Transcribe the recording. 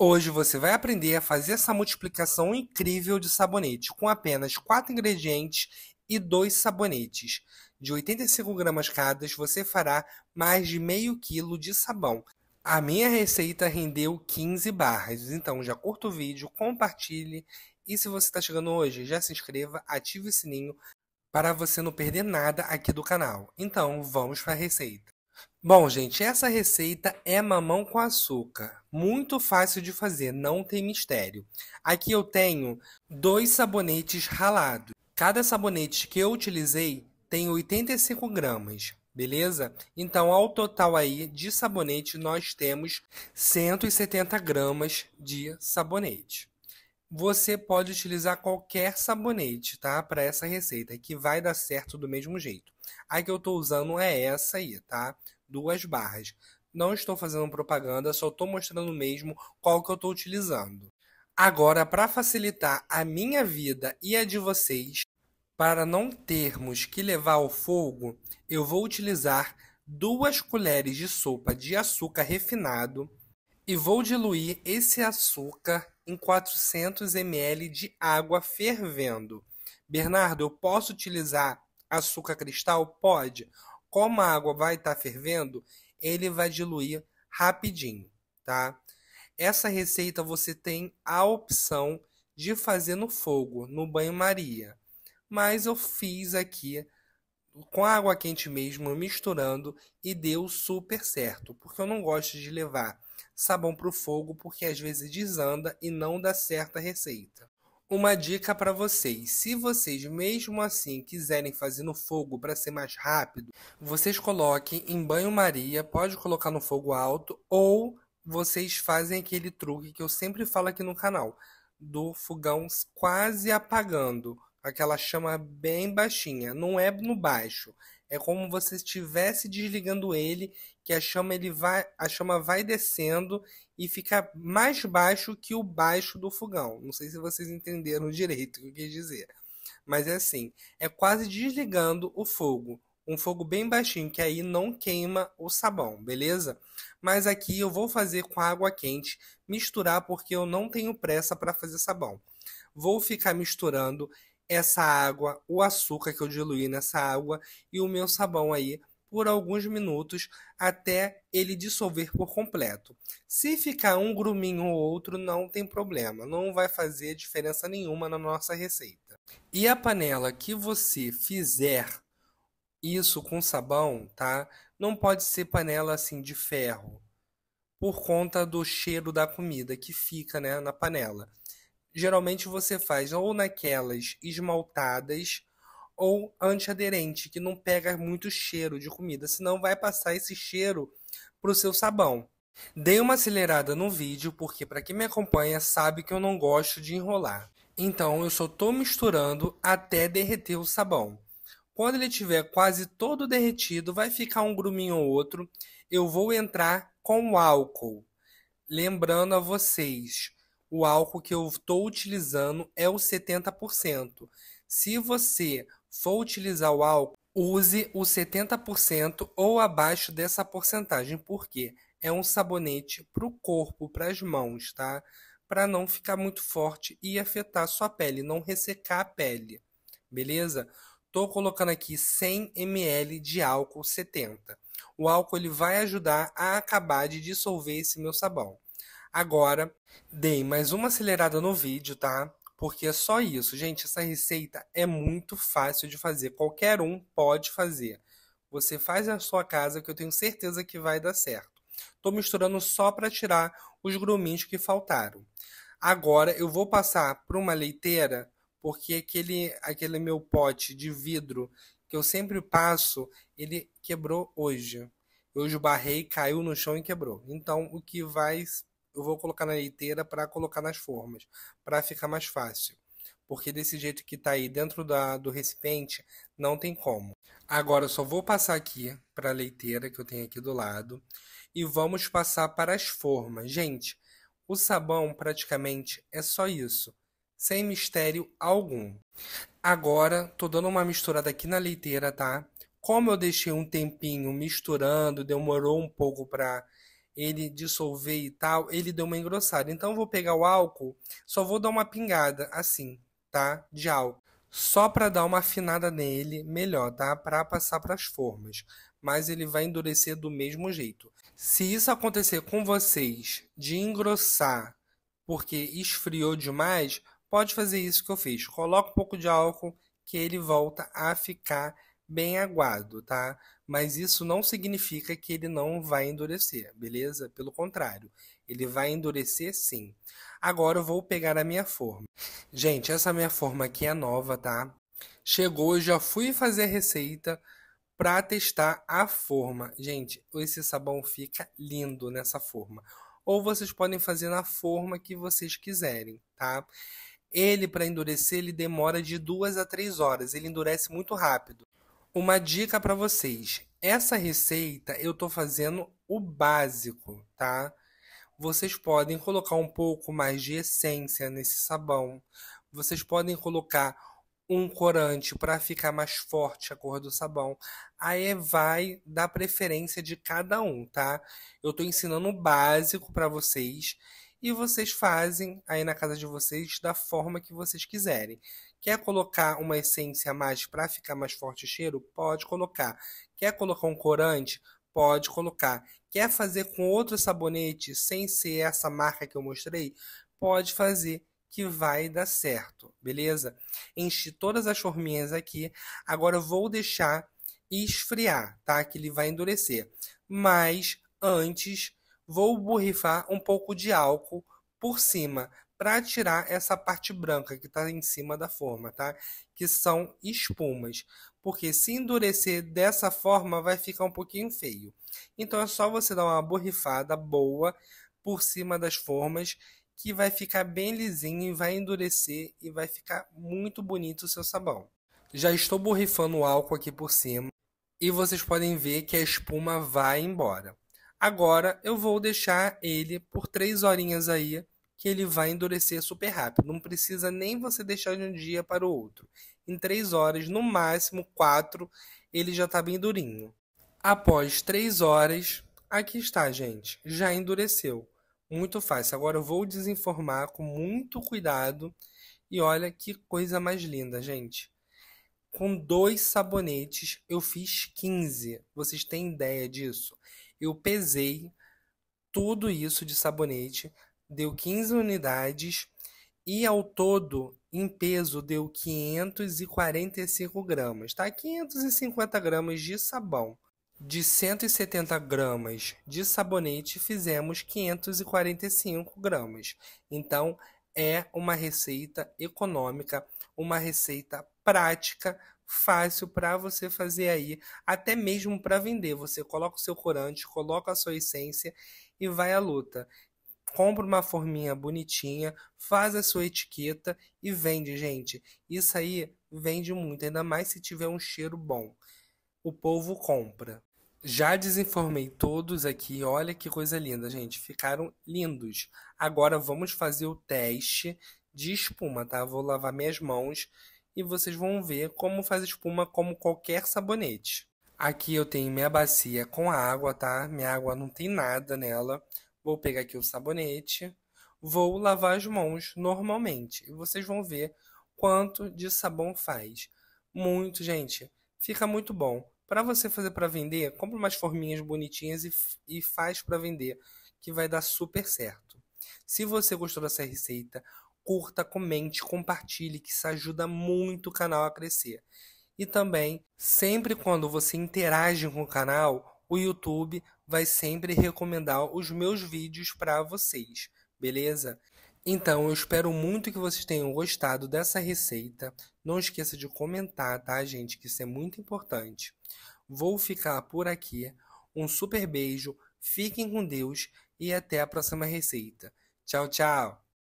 Hoje você vai aprender a fazer essa multiplicação incrível de sabonete com apenas 4 ingredientes e 2 sabonetes. De 85 gramas cada, você fará mais de meio quilo de sabão. A minha receita rendeu 15 barras, então já curta o vídeo, compartilhe e se você está chegando hoje, já se inscreva, ative o sininho para você não perder nada aqui do canal. Então vamos para a receita. Bom, gente, essa receita é mamão com açúcar. Muito fácil de fazer, não tem mistério. Aqui eu tenho dois sabonetes ralados. Cada sabonete que eu utilizei tem 85 gramas, beleza? Então, ao total aí de sabonete, nós temos 170 gramas de sabonete. Você pode utilizar qualquer sabonete, tá? Para essa receita, que vai dar certo do mesmo jeito. A que eu estou usando é essa aí, tá? duas barras. Não estou fazendo propaganda, só estou mostrando mesmo qual que eu estou utilizando. Agora, para facilitar a minha vida e a de vocês, para não termos que levar ao fogo, eu vou utilizar duas colheres de sopa de açúcar refinado e vou diluir esse açúcar em 400 ml de água fervendo. Bernardo, eu posso utilizar açúcar cristal? Pode como a água vai estar tá fervendo, ele vai diluir rapidinho, tá? Essa receita você tem a opção de fazer no fogo, no banho-maria. Mas eu fiz aqui com água quente mesmo, misturando e deu super certo, porque eu não gosto de levar sabão para o fogo, porque às vezes desanda e não dá certa receita. Uma dica para vocês: se vocês mesmo assim quiserem fazer no fogo para ser mais rápido, vocês coloquem em banho-maria, pode colocar no fogo alto, ou vocês fazem aquele truque que eu sempre falo aqui no canal, do fogão quase apagando, aquela chama bem baixinha, não é no baixo, é como você estivesse desligando ele, que a chama ele vai, a chama vai descendo e fica mais baixo que o baixo do fogão. Não sei se vocês entenderam direito o que eu quis dizer. Mas é assim, é quase desligando o fogo. Um fogo bem baixinho, que aí não queima o sabão, beleza? Mas aqui eu vou fazer com água quente, misturar porque eu não tenho pressa para fazer sabão. Vou ficar misturando essa água, o açúcar que eu diluí nessa água e o meu sabão aí por alguns minutos até ele dissolver por completo. Se ficar um gruminho ou outro, não tem problema, não vai fazer diferença nenhuma na nossa receita. E a panela que você fizer isso com sabão, tá? Não pode ser panela assim de ferro, por conta do cheiro da comida que fica, né, na panela geralmente você faz ou naquelas esmaltadas ou antiaderente, que não pega muito cheiro de comida, senão vai passar esse cheiro pro seu sabão. Dei uma acelerada no vídeo, porque para quem me acompanha sabe que eu não gosto de enrolar. Então eu só estou misturando até derreter o sabão. Quando ele tiver quase todo derretido, vai ficar um gruminho ou outro. Eu vou entrar com o álcool. Lembrando a vocês, o álcool que eu estou utilizando é o 70%. Se você for utilizar o álcool, use o 70% ou abaixo dessa porcentagem, porque é um sabonete para o corpo, para as mãos, tá? Para não ficar muito forte e afetar a sua pele, não ressecar a pele, beleza? Estou colocando aqui 100 ml de álcool 70. O álcool ele vai ajudar a acabar de dissolver esse meu sabão. Agora, dei mais uma acelerada no vídeo, tá? Porque é só isso. Gente, essa receita é muito fácil de fazer. Qualquer um pode fazer. Você faz na sua casa que eu tenho certeza que vai dar certo. Estou misturando só para tirar os gruminhos que faltaram. Agora eu vou passar para uma leiteira, porque aquele, aquele meu pote de vidro que eu sempre passo, ele quebrou hoje. Eu esbarrei, caiu no chão e quebrou. Então o que vai eu vou colocar na leiteira para colocar nas formas, para ficar mais fácil. Porque desse jeito que está aí dentro da, do recipiente, não tem como. Agora eu só vou passar aqui para a leiteira que eu tenho aqui do lado e vamos passar para as formas. Gente, o sabão praticamente é só isso, sem mistério algum. Agora tô dando uma misturada aqui na leiteira, tá? Como eu deixei um tempinho misturando, demorou um pouco para ele dissolver e tal, ele deu uma engrossada. Então eu vou pegar o álcool, só vou dar uma pingada assim, tá? De álcool. Só para dar uma afinada nele, melhor, tá? Para passar para as formas. Mas ele vai endurecer do mesmo jeito. Se isso acontecer com vocês de engrossar porque esfriou demais, pode fazer isso que eu fiz. Coloca um pouco de álcool que ele volta a ficar bem aguado, tá? Mas isso não significa que ele não vai endurecer, beleza? Pelo contrário, ele vai endurecer sim. Agora eu vou pegar a minha forma. Gente, essa minha forma aqui é nova, tá? Chegou, já fui fazer a receita para testar a forma. Gente, esse sabão fica lindo nessa forma. Ou vocês podem fazer na forma que vocês quiserem, tá? Ele, para endurecer, ele demora de duas a três horas. Ele endurece muito rápido. Uma dica para vocês. Essa receita eu tô fazendo o básico, tá? Vocês podem colocar um pouco mais de essência nesse sabão. Vocês podem colocar um corante para ficar mais forte a cor do sabão. Aí vai da preferência de cada um, tá? Eu tô ensinando o básico para vocês e vocês fazem aí na casa de vocês da forma que vocês quiserem. Quer colocar uma essência a mais para ficar mais forte o cheiro? Pode colocar. Quer colocar um corante? Pode colocar. Quer fazer com outro sabonete sem ser essa marca que eu mostrei? Pode fazer que vai dar certo, beleza? Enchi todas as forminhas aqui. Agora eu vou deixar esfriar, tá? Que ele vai endurecer. Mas antes Vou borrifar um pouco de álcool por cima para tirar essa parte branca que está em cima da forma, tá? Que são espumas. Porque se endurecer dessa forma, vai ficar um pouquinho feio. Então é só você dar uma borrifada boa por cima das formas que vai ficar bem lisinho, e vai endurecer e vai ficar muito bonito o seu sabão. Já estou borrifando o álcool aqui por cima e vocês podem ver que a espuma vai embora. Agora eu vou deixar ele por três horinhas aí, que ele vai endurecer super rápido. Não precisa nem você deixar de um dia para o outro. Em três horas, no máximo quatro, ele já está bem durinho. Após três horas, aqui está, gente, já endureceu. Muito fácil. Agora eu vou desenformar com muito cuidado. E olha que coisa mais linda, gente. Com dois sabonetes eu fiz 15. Vocês têm ideia disso? Eu pesei tudo isso de sabonete, deu 15 unidades e ao todo, em peso, deu 545 gramas, tá? 550 gramas de sabão. De 170 gramas de sabonete, fizemos 545 gramas. Então, é uma receita econômica, uma receita prática fácil para você fazer aí, até mesmo para vender. Você coloca o seu corante, coloca a sua essência e vai à luta. Compra uma forminha bonitinha, faz a sua etiqueta e vende, gente. Isso aí vende muito, ainda mais se tiver um cheiro bom. O povo compra. Já desenformei todos aqui, olha que coisa linda, gente. Ficaram lindos. Agora vamos fazer o teste de espuma, tá? Vou lavar minhas mãos e vocês vão ver como faz espuma como qualquer sabonete. Aqui eu tenho minha bacia com água, tá? Minha água não tem nada nela. Vou pegar aqui o sabonete, vou lavar as mãos normalmente e vocês vão ver quanto de sabão faz. Muito, gente. Fica muito bom. Para você fazer para vender, compra umas forminhas bonitinhas e, e faz para vender, que vai dar super certo. Se você gostou dessa receita, curta, comente, compartilhe, que isso ajuda muito o canal a crescer. E também, sempre quando você interage com o canal, o YouTube vai sempre recomendar os meus vídeos para vocês, beleza? Então, eu espero muito que vocês tenham gostado dessa receita. Não esqueça de comentar, tá, gente? Que isso é muito importante. Vou ficar por aqui. Um super beijo, fiquem com Deus e até a próxima receita. Tchau, tchau!